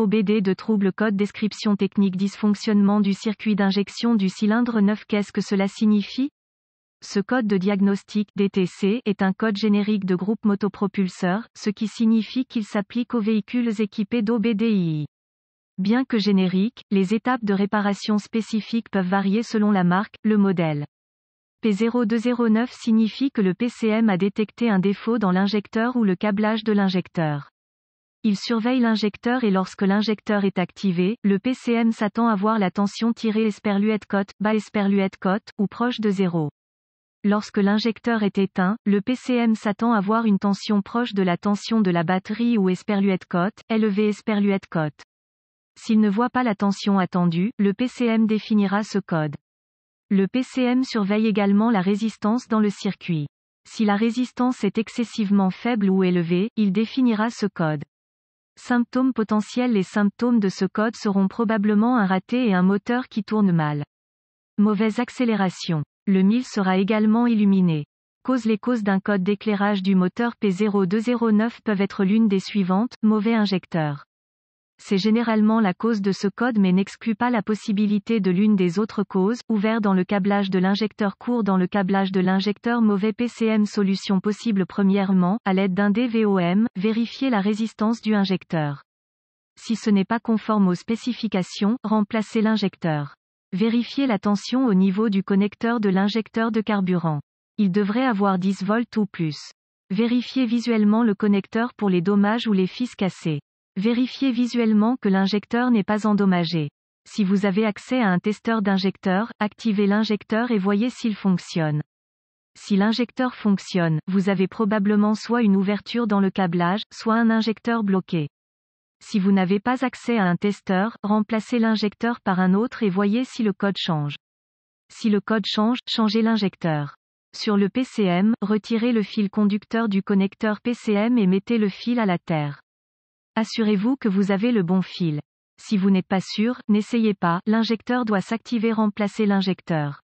OBD de trouble code description technique dysfonctionnement du circuit d'injection du cylindre 9 qu'est-ce que cela signifie Ce code de diagnostic DTC est un code générique de groupe motopropulseur, ce qui signifie qu'il s'applique aux véhicules équipés d'OBDI. Bien que générique, les étapes de réparation spécifiques peuvent varier selon la marque, le modèle. P0209 signifie que le PCM a détecté un défaut dans l'injecteur ou le câblage de l'injecteur. Il surveille l'injecteur et lorsque l'injecteur est activé, le PCM s'attend à voir la tension tirée esperluette cote, bas esperluette cote, ou proche de zéro. Lorsque l'injecteur est éteint, le PCM s'attend à voir une tension proche de la tension de la batterie ou esperluette cote, élevée esperluette cote. S'il ne voit pas la tension attendue, le PCM définira ce code. Le PCM surveille également la résistance dans le circuit. Si la résistance est excessivement faible ou élevée, il définira ce code. Symptômes potentiels Les symptômes de ce code seront probablement un raté et un moteur qui tourne mal. Mauvaise accélération. Le 1000 sera également illuminé. Cause les causes d'un code d'éclairage du moteur P0209 peuvent être l'une des suivantes. Mauvais injecteur c'est généralement la cause de ce code mais n'exclut pas la possibilité de l'une des autres causes, ouvert dans le câblage de l'injecteur court dans le câblage de l'injecteur mauvais PCM solution possible premièrement, à l'aide d'un DVOM, vérifier la résistance du injecteur. Si ce n'est pas conforme aux spécifications, remplacer l'injecteur. Vérifiez la tension au niveau du connecteur de l'injecteur de carburant. Il devrait avoir 10 volts ou plus. Vérifiez visuellement le connecteur pour les dommages ou les fils cassés. Vérifiez visuellement que l'injecteur n'est pas endommagé. Si vous avez accès à un testeur d'injecteur, activez l'injecteur et voyez s'il fonctionne. Si l'injecteur fonctionne, vous avez probablement soit une ouverture dans le câblage, soit un injecteur bloqué. Si vous n'avez pas accès à un testeur, remplacez l'injecteur par un autre et voyez si le code change. Si le code change, changez l'injecteur. Sur le PCM, retirez le fil conducteur du connecteur PCM et mettez le fil à la terre. Assurez-vous que vous avez le bon fil. Si vous n'êtes pas sûr, n'essayez pas, l'injecteur doit s'activer remplacer l'injecteur.